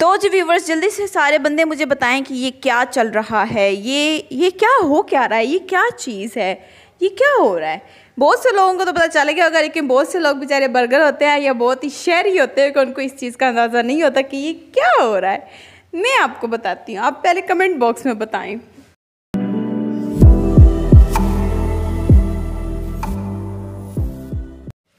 तो जी व्यूवर्स जल्दी से सारे बंदे मुझे बताएं कि ये क्या चल रहा है ये ये क्या हो क्या रहा है ये क्या चीज़ है ये क्या हो रहा है बहुत से लोगों को तो पता चला गया होगा लेकिन बहुत से लोग बेचारे बर्गर होते हैं या बहुत ही शहरी होते हैं कि उनको इस चीज़ का अंदाज़ा नहीं होता कि ये क्या हो रहा है मैं आपको बताती हूँ आप पहले कमेंट बॉक्स में बताएं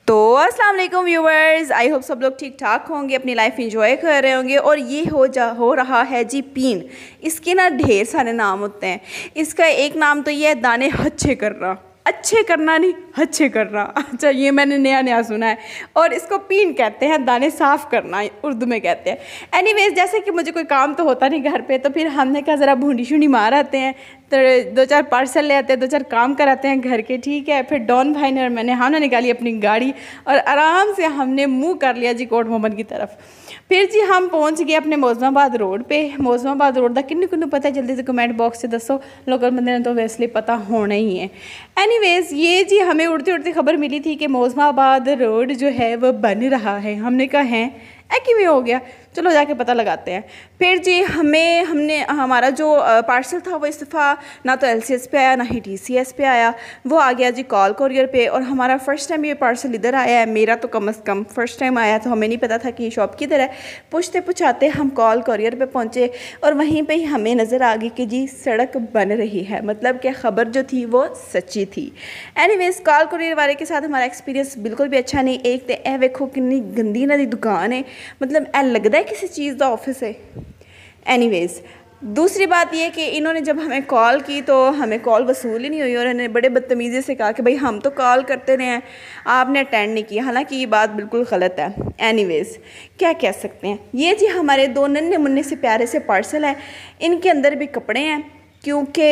तो अस्सलाम वालेकुम व्यूवर्स आई होप सब लोग ठीक ठाक होंगे अपनी लाइफ इंजॉय कर रहे होंगे और ये हो जा हो रहा है जी पीन इसके ना ढेर सारे नाम होते हैं इसका एक नाम तो ये है दाने अच्छे करना अच्छे करना नहीं अच्छे करना अच्छा ये मैंने नया नया सुना है और इसको पीन कहते हैं दाने साफ़ करना उर्दू में कहते हैं एनीवेज जैसे कि मुझे कोई काम तो होता नहीं घर पे तो फिर हमने कहा ज़रा भूडी शूडी मार आते हैं तो दो चार पार्सल ले आते हैं दो चार काम कराते हैं घर के ठीक है फिर डॉन भाई ने और मैंने हमने हाँ, निकाली अपनी गाड़ी और आराम से हमने मुँह कर लिया जी कोट मोहम्मद की तरफ फिर जी हम पहुँच गए अपने मौजमाबाद रोड पर मौजमाबाद रोड का किन्नू कि पता है जल्दी से कमेंट बॉक्स से दसो लोकल बंदे ने तो वैसे पता होना ही है एनीवेज ये जी हमें उड़ती उड़ती खबर मिली थी कि मौजमाबाद रोड जो है वह बन रहा है हमने कहा है ए किमें हो गया चलो जाके पता लगाते हैं फिर जी हमें हमने हमारा जो पार्सल था वो इस दफ़ा ना तो एल पे आया ना ही डी पे आया वो आ गया जी कॉल कॉरियर पे और हमारा फ़र्स्ट टाइम ये पार्सल इधर आया है मेरा तो कम अज़ कम फ़र्स्ट टाइम आया तो हमें नहीं पता था कि ये शॉप किधर है पूछते पूछाते हम कॉल कॉरियर पर पहुँचे और वहीं पर ही हमें नज़र आ गई कि जी सड़क बन रही है मतलब कि ख़बर जो थी वो सच्ची थी वेज़ कॉल कॉरियर वाले के साथ हमारा एक्सपीरियंस बिल्कुल भी अच्छा नहीं एक तो यह वेखो कि गंदी इन्हों की दुकान है मतलब ए लगता है किसी चीज़ का ऑफिस है एनीवेज दूसरी बात यह कि इन्होंने जब हमें कॉल की तो हमें कॉल वसूल ही नहीं हुई और इन्होंने बड़े बदतमीज़ी से कहा कि भाई हम तो कॉल करते रहे हैं आपने अटेंड नहीं किया हालांकि ये बात बिल्कुल गलत है एनीवेज क्या कह सकते हैं ये जी हमारे दो नन्हे मुन्ने से प्यारे से पार्सल हैं इनके अंदर भी कपड़े हैं क्योंकि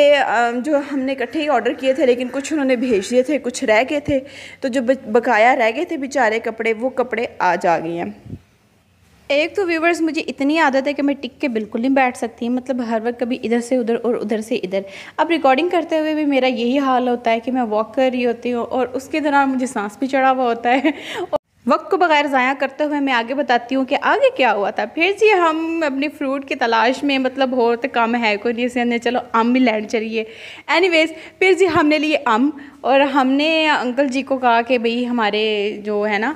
जो हमने इकट्ठे ही ऑर्डर किए थे लेकिन कुछ उन्होंने भेज दिए थे कुछ रह गए थे तो जो बकाया रह गए थे बेचारे कपड़े वो कपड़े आज आ गए हैं एक तो व्यूवर्स मुझे इतनी आदत है कि मैं टिक के बिल्कुल नहीं बैठ सकती मतलब हर वक्त कभी इधर से उधर और उधर से इधर अब रिकॉर्डिंग करते हुए भी मेरा यही हाल होता है कि मैं वॉक कर रही होती हूँ और उसके दौरान मुझे सांस भी चढ़ा हुआ होता है वक्त को बगैर ज़ाया करते हुए मैं आगे बताती हूँ कि आगे क्या हुआ था फिर जी हम अपने फ्रूट की तलाश में मतलब हो तो कम है कोई नहीं हमने चलो आम भी लैंड चलिए एनीवेज फिर जी हमने लिए आम और हमने अंकल जी को कहा कि भाई हमारे जो है ना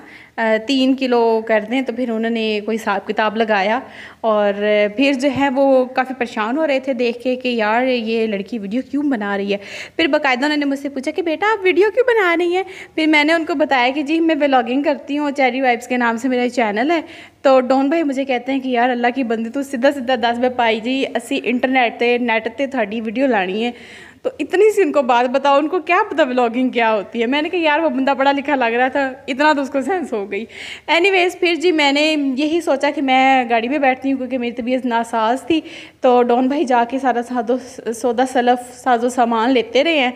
तीन किलो कर दें तो फिर उन्होंने कोई हिसाब किताब लगाया और फिर जो है वो काफ़ी परेशान हो रहे थे देख के कि यार ये लड़की वीडियो क्यों बना रही है फिर बाकायदा उन्होंने मुझसे पूछा कि बेटा आप वीडियो क्यों बना रही हैं फिर मैंने उनको बताया कि जी मैं ब्लॉगिंग करती हूँ चैरी वाइब्स के नाम से मेरा चैनल है तो डोन भाई मुझे कहते हैं कि यार अल्लाह की बंदी तो सीधा सीधा दस ਬੇ पाई जी असी इंटरनेट पर नैट पर थोड़ी वीडियो लानी है तो इतनी सी उनको बात बताओ उनको क्या पता ब्लॉगिंग क्या होती है मैंने कहा यार वो बंदा पढ़ा लिखा लग रहा था इतना तो उसको सेंस हो गई एनीवेज फिर जी मैंने यही सोचा कि मैं गाड़ी में बैठती हूँ क्योंकि मेरी तबीयत नासाज थी तो डॉन भाई जाके सारा साधो सौदा सलफ साजो सामान लेते रहे हैं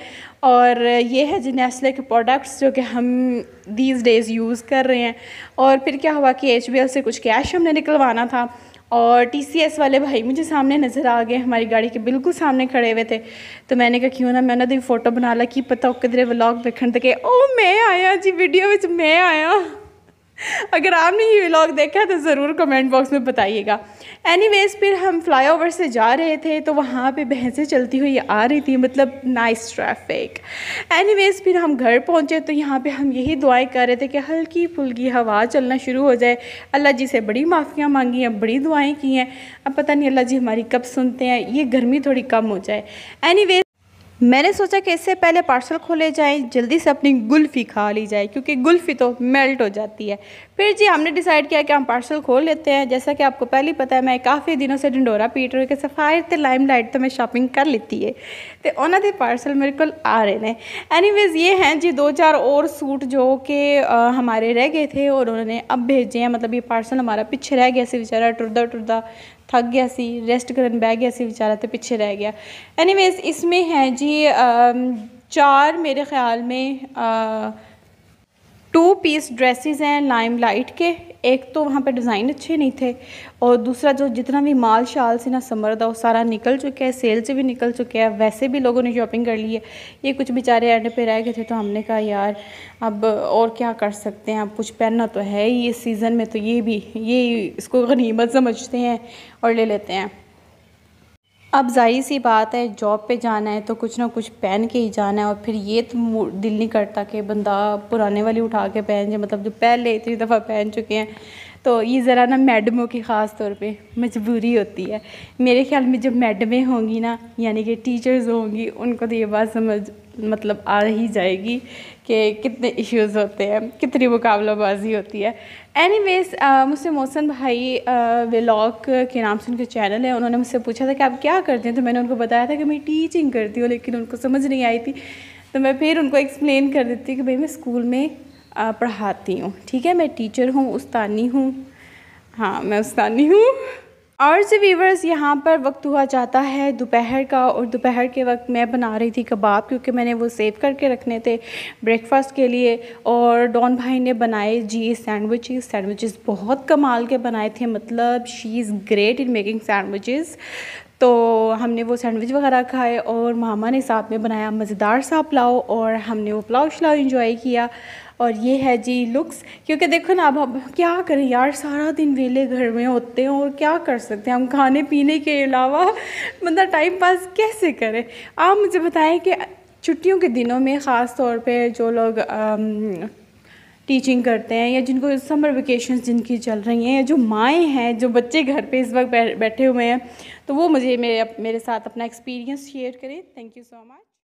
और ये है जी नेस्ले के प्रोडक्ट्स जो कि हम दीज डेज़ यूज़ कर रहे हैं और फिर क्या हुआ कि एच से कुछ कैश हमने निकलवाना था और टीसीएस वाले भाई मुझे सामने नज़र आ गए हमारी गाड़ी के बिल्कुल सामने खड़े हुए थे तो मैंने कहा क्यों ना मैं उन्होंने फोटो बना ला कि पता किधरे व्लॉग देखने तक ओ मैं आया जी वीडियो में मैं आया अगर आपने ये व्लॉग देखा है तो ज़रूर कमेंट बॉक्स में बताइएगा एनीवेज फिर हम फ्लाईओवर से जा रहे थे तो वहाँ पे भैंसें चलती हुई आ रही थी मतलब नाइस ट्रैफिक एनीवेज फिर हम घर पहुँचे तो यहाँ पे हम यही दुआएं कर रहे थे कि हल्की फुल्की हवा चलना शुरू हो जाए अल्लाह जी से बड़ी माफ़ियाँ मांगी हैं बड़ी दुआएँ की हैं अब पता नहीं अल्लाह जी हमारी कब सुनते हैं ये गर्मी थोड़ी कम हो जाए एनी मैंने सोचा कि इससे पहले पार्सल खोले जाए जल्दी से अपनी गुल्फ़ी खा ली जाए क्योंकि गुल्फ़ी तो मेल्ट हो जाती है फिर जी हमने डिसाइड किया कि हम पार्सल खोल लेते हैं जैसा कि आपको पहले ही पता है मैं काफ़ी दिनों से ढंडोरा पीट रही सफायर तो लाइम लाइट तो मैं शॉपिंग कर लेती है तो उन्हों पार्सल मेरे को आ रहे हैं एनीवेज़ ये हैं जी दो चार और सूट जो कि हमारे रह गए थे और उन्होंने अब भेजे हैं मतलब ये पार्सल हमारा पीछे रह गया से बेचारा टुरदा टुरदा थक गया सी रेस्ट कर बह गया सी बेचारा तो पिछे रह गया एनीवेज इसमें है जी चार मेरे ख्याल में टू पीस ड्रेसेस हैं लाइम लाइट के एक तो वहाँ पे डिज़ाइन अच्छे नहीं थे और दूसरा जो जितना भी माल शाल से ना समर था वो सारा निकल चुका है सेल से भी निकल चुके हैं वैसे भी लोगों ने शॉपिंग कर ली है ये कुछ बेचारे एंड पे रह गए थे तो हमने कहा यार अब और क्या कर सकते हैं अब कुछ पहनना तो है ही इस सीज़न में तो ये भी ये इसको गनीमत समझते हैं और ले लेते हैं अब ज़ाहिर सी बात है जॉब पे जाना है तो कुछ ना कुछ पहन के ही जाना है और फिर ये तो दिल नहीं करता कि बंदा पुराने वाली उठा के पहन जाए मतलब जो पहले इतनी दफ़ा पहन चुके हैं तो ये ज़रा ना मैडमों की ख़ास तौर पे मजबूरी होती है मेरे ख्याल में जब मैडमें होंगी ना यानी कि टीचर्स होंगी उनको तो ये बात समझ मतलब आ ही जाएगी कि कितने इश्यूज़ होते हैं कितनी मुकाबलाबाजी होती है एनी वेज़ मुझसे मोहसन भाई व्लॉग के नाम से उनके चैनल है उन्होंने मुझसे पूछा था कि आप क्या करते हैं तो मैंने उनको बताया था कि मैं टीचिंग करती हूँ लेकिन उनको समझ नहीं आई थी तो मैं फिर उनको एक्सप्लेन कर देती कि भाई मैं स्कूल में पढ़ाती हूँ ठीक है मैं टीचर हूँ उस्तानी हूँ हाँ मैं उस्तानी हूँ और से वीवर्स यहाँ पर वक्त हुआ जाता है दोपहर का और दोपहर के वक्त मैं बना रही थी कबाब क्योंकि मैंने वो सेव करके रखने थे ब्रेकफास्ट के लिए और डॉन भाई ने बनाए जी सैंडविचेस सैंडविचेस बहुत कमाल के बनाए थे मतलब she is great in making sandwiches तो हमने वो सैंडविच वगैरह खाए और मामा ने साथ में बनाया मज़ेदार सा पुलाव और हमने वो पुलाव शुलाव इंजॉय किया और ये है जी लुक्स क्योंकि देखो ना अब हम क्या करें यार सारा दिन वेले घर में होते हैं और क्या कर सकते हैं हम खाने पीने के अलावा मतलब टाइम पास कैसे करें आप मुझे बताएं कि छुट्टियों के दिनों में ख़ास तौर पे जो लोग आम, टीचिंग करते हैं या जिनको समर वेकेशन जिनकी चल रही हैं या जो माएँ हैं जो बच्चे घर पे इस वक्त बैठे हुए हैं तो वो मुझे मेरे मेरे साथ अपना एक्सपीरियंस शेयर करें थैंक यू सो मच